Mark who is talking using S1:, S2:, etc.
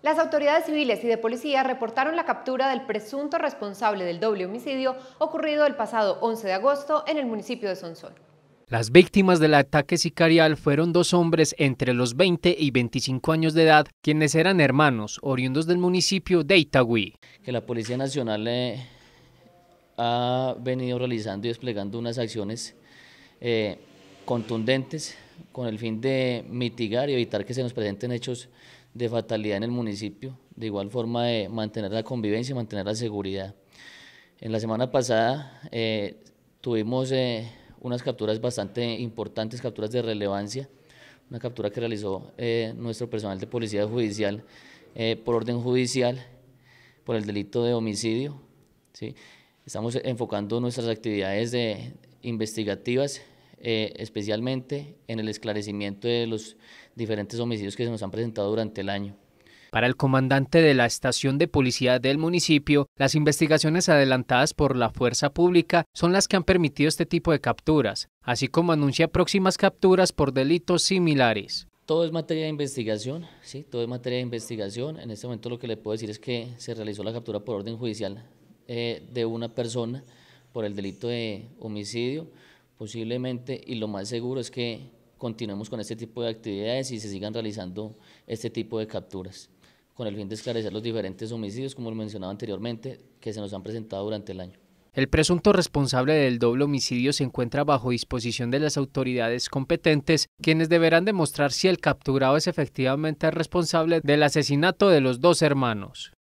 S1: Las autoridades civiles y de policía reportaron la captura del presunto responsable del doble homicidio ocurrido el pasado 11 de agosto en el municipio de Sonsol. Las víctimas del ataque sicarial fueron dos hombres entre los 20 y 25 años de edad, quienes eran
S2: hermanos, oriundos del municipio de Itagüí. Que la Policía Nacional eh, ha venido realizando y desplegando unas acciones eh, contundentes con el fin de mitigar y evitar que se nos presenten hechos de fatalidad en el municipio, de igual forma de mantener la convivencia y mantener la seguridad. En la semana pasada eh, tuvimos eh, unas capturas bastante importantes, capturas de relevancia, una captura que realizó eh, nuestro personal de policía judicial por orden judicial por el delito de homicidio. ¿sí? Estamos enfocando nuestras actividades de, investigativas eh, especialmente en el esclarecimiento de los diferentes homicidios que se nos han presentado durante el año.
S1: Para el comandante de la estación de policía del municipio, las investigaciones adelantadas por la fuerza pública son las que han permitido este tipo de capturas, así como anuncia próximas capturas por delitos similares.
S2: Todo es materia de investigación, sí, todo es materia de investigación. En este momento lo que le puedo decir es que se realizó la captura por orden judicial eh, de una persona por el delito de homicidio posiblemente y lo más seguro es que continuemos con este tipo de actividades y se sigan realizando este tipo de capturas, con el fin de esclarecer los diferentes homicidios, como lo mencionaba anteriormente, que se nos han presentado durante el año.
S1: El presunto responsable del doble homicidio se encuentra bajo disposición de las autoridades competentes, quienes deberán demostrar si el capturado es efectivamente responsable del asesinato de los dos hermanos.